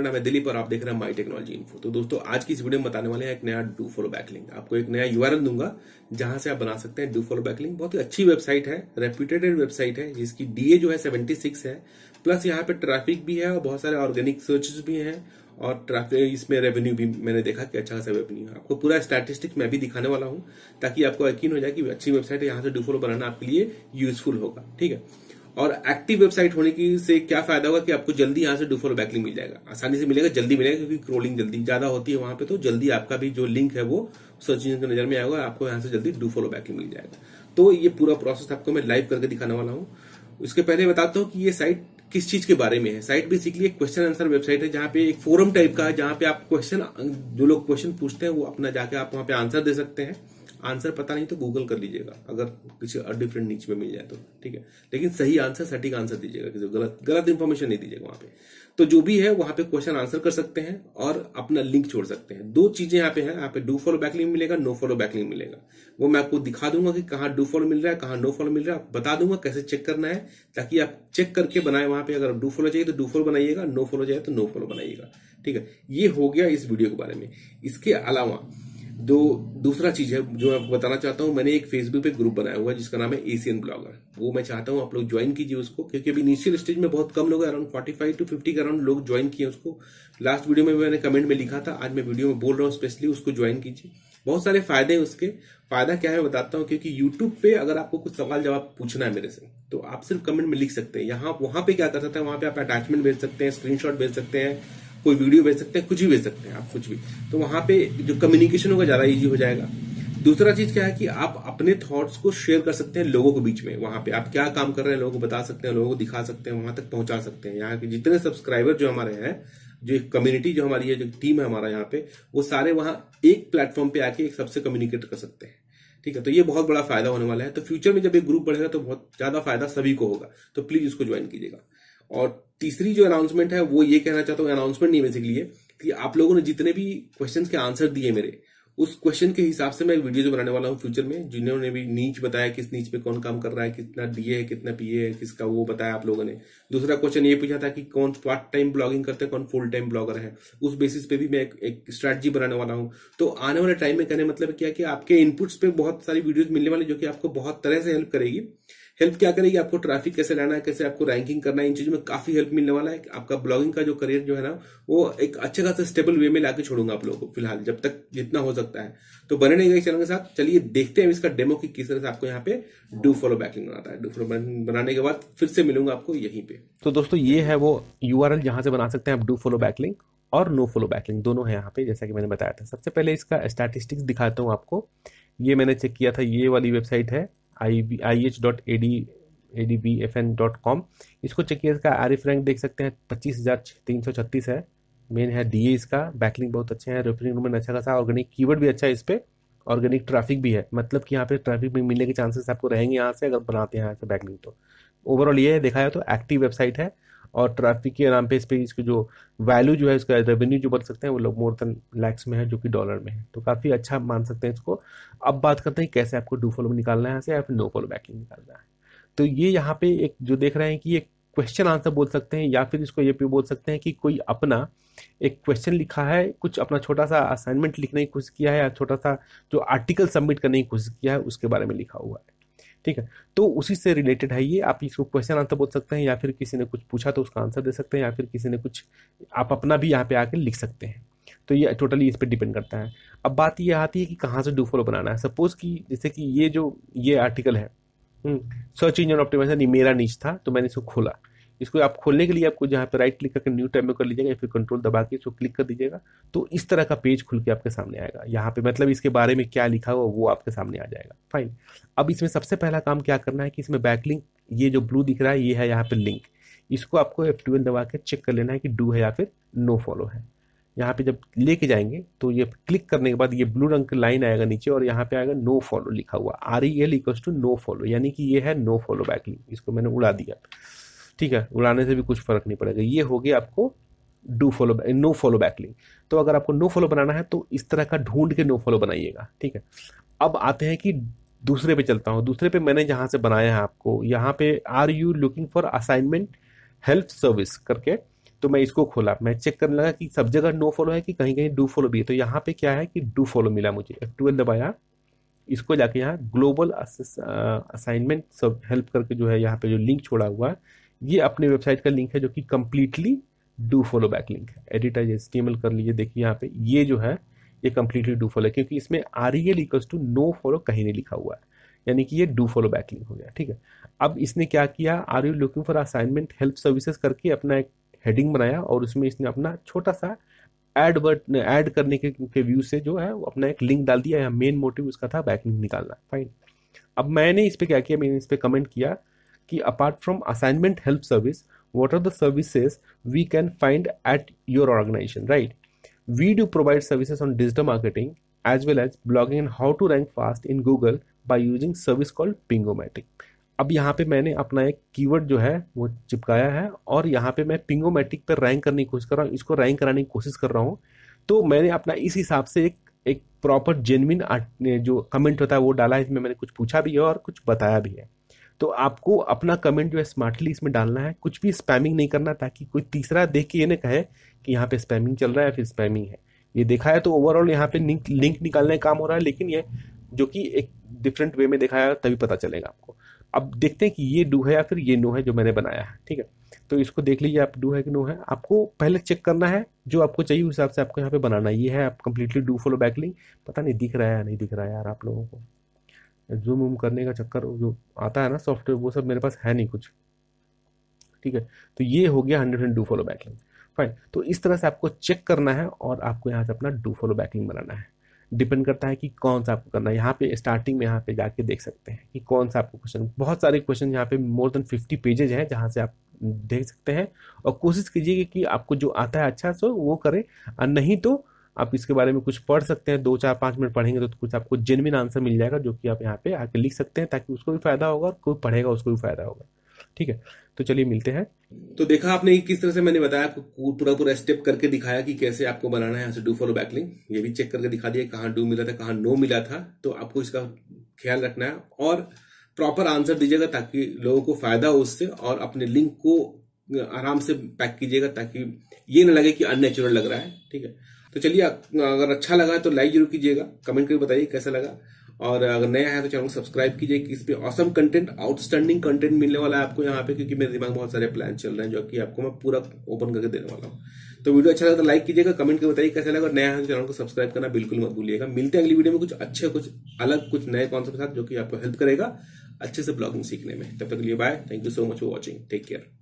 मेरा नाम है दिलीप और आप देख रहे हैं माई टेक्नोलॉजी इन्फो तो दोस्तों आज की इस वीडियो में बताने वाले हैं एक नया डू फॉलो बैक लिंक आपको एक नया यू दूंगा जहां से आप बना सकते हैं डू फॉलो बैक लिंक बहुत ही अच्छी वेबसाइट है रेप्यूटेटेड वेबसाइट है जिसकी डीए जो है सेवेंटी है प्लस यहाँ पे ट्रैफिक भी है और बहुत सारे ऑर्गेनिक सर्च भी हैं और ट्रैफिक इसमें रेवेन्यू भी मैंने देखा कि अच्छा खासा रेवेन्यू है आपको पूरा स्टैटिस्टिक मैं भी दिखाने वाला हूँ ताकि आपको यकीन हो जाए कि अच्छी वेबसाइट है यहाँ से डू फॉलो बनाना आपके लिए यूजफुल होगा ठीक है और एक्टिव वेबसाइट होने की से क्या फायदा होगा कि आपको जल्दी यहां से डूफोलो बैकलिंग मिल जाएगा आसानी से मिलेगा जल्दी मिलेगा क्योंकि क्रोलिंग जल्दी ज्यादा होती है वहां पे तो जल्दी आपका भी जो लिंक है वो सर्च इंजन के नजर में आएगा आपको यहां से जल्दी डूफोलो बैकलिंग मिल जाएगा तो ये पूरा प्रोसेस आपको मैं लाइव करके दिखाने वाला हूँ उसके पहले बताता हूँ कि ये साइट किस चीज के बारे में है साइट बेसिकली एक क्वेश्चन आंसर वेबसाइट है जहाँ पे एक फोरम टाइप का है जहाँ पे आप क्वेश्चन जो लोग क्वेश्चन पूछते हैं वो अपना जाके आप वहां पे आंसर दे सकते हैं आंसर पता नहीं तो गूगल कर लीजिएगा अगर किसी और डिफरेंट नीच में मिल जाए तो ठीक है लेकिन सही आंसर सटीक आंसर दीजिएगा किसी गलत गलत इन्फॉर्मेशन नहीं दीजिएगा वहां पे तो जो भी है वहां पे क्वेश्चन आंसर कर सकते हैं और अपना लिंक छोड़ सकते हैं दो चीजें यहाँ पे है यहाँ पे डू फॉलो बैक लिंक मिलेगा नो फॉलो बैक लिंक मिलेगा वो मैं आपको दिखा दूंगा कि कहाँ डू फॉलो मिल रहा है कहाँ नो फॉलो मिल रहा है बता दूंगा कैसे चेक करना है ताकि आप चेक करके बनाए वहां पे अगर डू फॉलो चाहिए तो डू फॉलो बनाइएगा नो फॉलो चाहिए तो नो फॉलो बनाइएगा ठीक है ये हो गया इस वीडियो के बारे में इसके अलावा दो दूसरा चीज है जो मैं बताना चाहता हूँ मैंने एक फेसबुक पे ग्रुप बनाया हुआ है जिसका नाम है एशियन ब्लॉगर वो मैं चाहता हूँ आप लोग ज्वाइन कीजिए उसको क्योंकि अभी इनिशियल स्टेज में बहुत कम लोग around forty five to fifty के अराउंड लोग ज्वाइन किए उसको लास्ट वीडियो में मैंने कमेंट में लिखा था आज मैं वीडियो में बोल रहा हूँ स्पेशली उसको ज्वाइन कीजिए बहुत सारे फायदे हैं उसके फायदा क्या है बताता हूँ क्योंकि यूट्यूब पे अगर आपको कुछ सवाल जवाब पूछना है मेरे से तो आप सिर्फ कमेंट में लिख सकते हैं यहाँ वहां पे क्या कर सकते हैं वहां पे आप अटैचमेंट भेज सकते हैं स्क्रीनशॉट भेज सकते हैं कोई वीडियो भेज सकते हैं कुछ भी भेज सकते हैं आप कुछ भी तो वहां पे जो कम्युनिकेशन होगा ज्यादा ईजी हो जाएगा दूसरा चीज क्या है कि आप अपने थॉट्स को शेयर कर सकते हैं लोगों के बीच में वहां पे आप क्या काम कर रहे हैं लोगों को बता सकते हैं लोगों को दिखा सकते हैं वहां तक पहुंचा सकते हैं यहाँ के जितने सब्सक्राइबर जो हमारे हैं जो कम्युनिटी जो हमारी है जो टीम है हमारा यहाँ पे वो सारे वहां एक प्लेटफॉर्म पे आके एक सबसे कम्युनिकेट कर सकते हैं ठीक है तो ये बहुत बड़ा फायदा होने वाला है तो फ्यूचर में जब एक ग्रुप बढ़ेगा तो बहुत ज्यादा फायदा सभी को होगा तो प्लीज इसको ज्वाइन कीजिएगा और तीसरी जो अनाउंसमेंट है वो ये कहना चाहता हूँ अनाउंसमेंट नहीं बेसिकली है कि आप लोगों ने जितने भी क्वेश्चन के आंसर दिए मेरे उस क्वेश्चन के हिसाब से मैं वीडियो बनाने वाला हूँ फ्यूचर में जिन्होंने भी नीच बताया किस नीच पे कौन काम कर रहा है कितना डीए है कितना पीए है किसका वो बताया आप लोगों ने दूसरा क्वेश्चन ये पूछा था कि कौन पार्ट टाइम ब्लॉगिंग करते हैं कौन फुल टाइम ब्लॉगर है उस बेसिस पे भी मैं एक, एक बनाने वाला हूँ तो आने वाले टाइम में कहने मतलब क्या कि आपके इनपुट्स पे बहुत सारी वीडियोज मिलने वाली जो कि आपको बहुत तरह से हेल्प करेगी हेल्प क्या करेगी आपको ट्रैफिक कैसे लाना है कैसे आपको रैंकिंग करना है इन चीजों में काफी हेल्प मिलने वाला है आपका ब्लॉगिंग का जो करियर जो है ना वो एक अच्छे खासा स्टेबल वे में लाके छोड़ूंगा आप लोगों को फिलहाल जब तक जितना हो सकता है तो बने रहेगा चैनल के साथ चलिए देखते हैं इसका डेमो की किस तरह से आपको यहाँ पे डू फॉलो बैकिंग बनाता है डू फॉलो बनाने के बाद फिर से मिलूंगा आपको यहीं पे तो दोस्तों ये है वो यू आर से बना सकते हैं आप डू फॉलो बैकलिंग और नो फॉलो बैकलिंग दोनों है यहाँ पे जैसा कि मैंने बताया था सबसे पहले इसका स्टैटिस्टिक्स दिखाता हूँ आपको ये मैंने चेक किया था ये वाली वेबसाइट है I I H dot A D A D B F N dot com इसको चेक किया इसका आरिफ रैंक देख सकते हैं पच्चीस हज़ार तीन सौ छत्तीस है मेन है डी इसका बैकलिंग बहुत अच्छे हैं रेफरिंग नंबर अच्छा खासा ऑर्गेनिक कीवर्ड भी अच्छा है इस पर ऑर्गेनिक ट्रैफिक भी है मतलब कि यहाँ पे ट्रैफिक भी मिलने के चांसेस आपको रहेंगे यहाँ से अगर बनाते हैं यहाँ से बैकलिंग तो ओवरऑल ये देखा तो है तो एक्टिव वेबसाइट है और ट्रैफिक के नाम पे इस पर इसके जो वैल्यू जो है इसका रेवेन्यू जो बन सकते हैं वो लोग मोर देन लैक्स में है जो कि डॉलर में है तो काफ़ी अच्छा मान सकते हैं इसको अब बात करते हैं कैसे आपको डू फॉलो निकालना है यहाँ से या फिर नो फॉलो बैकिंग निकालना है तो ये यहाँ पे एक जो देख रहे हैं कि एक क्वेश्चन आंसर बोल सकते हैं या फिर इसको ये भी बोल सकते हैं कि कोई अपना एक क्वेश्चन लिखा है कुछ अपना छोटा सा असाइनमेंट लिखने की कोशिश किया है या छोटा सा जो आर्टिकल सबमिट करने की कोशिश किया है उसके बारे में लिखा हुआ है ठीक है तो उसी से रिलेटेड है ये आप इसको क्वेश्चन आंसर बोल सकते हैं या फिर किसी ने कुछ पूछा तो उसका आंसर दे सकते हैं या फिर किसी ने कुछ आप अपना भी यहाँ पे आके लिख सकते हैं तो ये टोटली इस पर डिपेंड करता है अब बात ये आती है कि कहाँ से डू फॉलो बनाना है सपोज कि जैसे कि ये जो ये आर्टिकल है सर्च इंजन ऑप्टिमाइजेशन ये मेरा नीच था तो मैंने इसको खोला इसको आप खोलने के लिए आपको जहाँ पर राइट क्लिक करके न्यू टाइम में कर लीजिएगा या फिर कंट्रोल दबा के इसको क्लिक कर दीजिएगा तो इस तरह का पेज खुल के आपके सामने आएगा यहाँ पे मतलब इसके बारे में क्या लिखा हुआ वो आपके सामने आ जाएगा फाइन अब इसमें सबसे पहला काम क्या करना है कि इसमें बैकलिंक ये जो ब्लू दिख रहा है ये है यहाँ पर लिंक इसको आपको एफ दबा के चेक कर लेना है कि डू है या फिर नो फॉलो है यहाँ पे जब लेके जाएंगे तो ये क्लिक करने के बाद ये ब्लू रंग का लाइन आएगा नीचे और यहाँ पे आएगा नो फॉलो लिखा हुआ R E L equals to no follow यानी कि ये है नो फॉलो बैकलिंग इसको मैंने उड़ा दिया ठीक है उड़ाने से भी कुछ फ़र्क नहीं पड़ेगा ये हो गया आपको do follow no follow back link तो अगर आपको नो फॉलो बनाना है तो इस तरह का ढूंढ के नो फॉलो बनाइएगा ठीक है अब आते हैं कि दूसरे पे चलता हूँ दूसरे पे मैंने जहाँ से बनाया है आपको यहाँ पे are you looking for assignment help service करके तो मैं इसको खोला मैं चेक करने लगा कि सब जगह नो फॉलो है कि कहीं कहीं डू फॉलो भी है तो यहाँ पे क्या है कि डू फॉलो मिला मुझे ट्वेल्व दबाया इसको जाके यहाँ ग्लोबल असाइनमेंट सब हेल्प करके जो है यहाँ पे जो लिंक छोड़ा हुआ है ये अपने वेबसाइट का लिंक है जो कि completely do follow back link है एडिट आई कर लीजिए देखिए यहाँ पे ये जो है ये कम्प्लीटली डू फॉलो है क्योंकि इसमें R E L equals to no follow कहीं नहीं लिखा हुआ है यानी कि ये डू फॉलो बैक लिंक हो गया ठीक है अब इसने क्या किया are you looking for assignment help services करके अपना एक हेडिंग बनाया और उसमें इसने अपना छोटा सा एड वर्ड एड करने के, के व्यू से जो है वो अपना एक लिंक डाल दिया मेन मोटिव उसका था बैक लिंक निकालना फाइन अब मैंने इस पर क्या किया मैंने इस पर कमेंट किया कि apart from assignment help service what are the services we can find at your organisation right we do provide services on digital marketing as well as blogging and how to rank fast in Google by using service called Pingomatic अब यहाँ पे मैंने अपना एक keyword जो है वो चिपकाया है और यहाँ पे मैं पिंगोमैटिक पर रैंक करने की कोशिश कर रहा हूँ इसको रैंक कराने की कोशिश कर रहा हूँ तो मैंने अपना इस हिसाब से एक एक प्रॉपर जेनविन जो कमेंट होता है वो डाला है इसमें मैंने कुछ पूछा भी है और कुछ बताया भी है तो आपको अपना कमेंट जो है स्मार्टली इसमें डालना है कुछ भी स्पैमिंग नहीं करना ताकि कोई तीसरा देख के ये ना कहे कि यहाँ पे स्पैमिंग चल रहा है या फिर स्पैमिंग है ये देखा है तो ओवरऑल यहाँ पे लिंक लिंक निकालने का काम हो रहा है लेकिन ये जो कि एक डिफरेंट वे में दिखाया तभी पता चलेगा आपको अब देखते हैं कि ये डू है या फिर ये नो है जो मैंने बनाया है ठीक है तो इसको देख लीजिए आप डू है कि नो है आपको पहले चेक करना है जो आपको चाहिए उस हिसाब से आपको यहाँ पे बनाना ये है आप completely do follow back link पता नहीं दिख रहा है या नहीं दिख रहा है यार आप लोगों को जूम वूम करने का चक्कर जो आता है ना सॉफ्टवेयर वो सब मेरे पास है नहीं कुछ ठीक है तो ये हो गया hundred and do follow backlink fine तो इस तरह से आपको चेक करना है और आपको यहाँ से अपना डू फॉलो बैकलिंग बनाना है डिपेंड करता है कि कौन सा आपको करना है यहाँ पे स्टार्टिंग में यहाँ पे जाके देख सकते हैं कि कौन सा आपको क्वेश्चन बहुत सारे क्वेश्चन यहाँ पे मोर देन फिफ्टी पेजेज हैं जहाँ से आप देख सकते हैं और कोशिश कीजिए कि आपको जो आता है अच्छा सो वो करें और नहीं तो आप इसके बारे में कुछ पढ़ सकते हैं दो चार पाँच मिनट पढ़ेंगे तो कुछ आपको जेनविन आंसर मिल जाएगा जो कि आप यहाँ पे आके लिख सकते हैं ताकि उसको भी फायदा होगा और कोई पढ़ेगा उसको भी फायदा होगा ठीक है तो चलिए मिलते हैं तो देखा आपने किस तरह से मैंने बताया आपको पूरा पूरा स्टेप करके दिखाया कि कैसे आपको बनाना है डू फॉलो बैकलिंग ये भी चेक करके दिखा दिया कहाँ डू मिला था कहाँ नो मिला था तो आपको इसका ख्याल रखना है और प्रॉपर आंसर दीजिएगा ताकि लोगों को फायदा हो उससे और अपने लिंक को आराम से पैक कीजिएगा ताकि ये ना लगे कि अननेचुरल लग रहा है ठीक है तो चलिए अगर अच्छा लगा तो लाइक जरूर कीजिएगा कमेंट करके बताइए कैसा लगा और अगर नया है तो चैनल को सब्सक्राइब कीजिए कि इस पर ऑसम कंटेंट आउटस्टैंडिंग कंटेंट मिलने वाला है आपको यहाँ पे क्योंकि मेरे दिमाग में बहुत सारे प्लान चल रहे हैं जो कि आपको मैं पूरा ओपन करके देने वाला हूँ तो वीडियो अच्छा लगा तो लाइक कीजिएगा कमेंट करके बताइए कैसा लगा और नया है तो चैनल को सब्सक्राइब करना बिल्कुल मत भूलिएगा मिलते हैं अगली वीडियो में कुछ अच्छे कुछ अलग कुछ नए कॉन्सेप्ट के साथ जो कि आपको हेल्प करेगा अच्छे से ब्लॉगिंग सीखने में तब तक लिए bye thank you so much for watching take care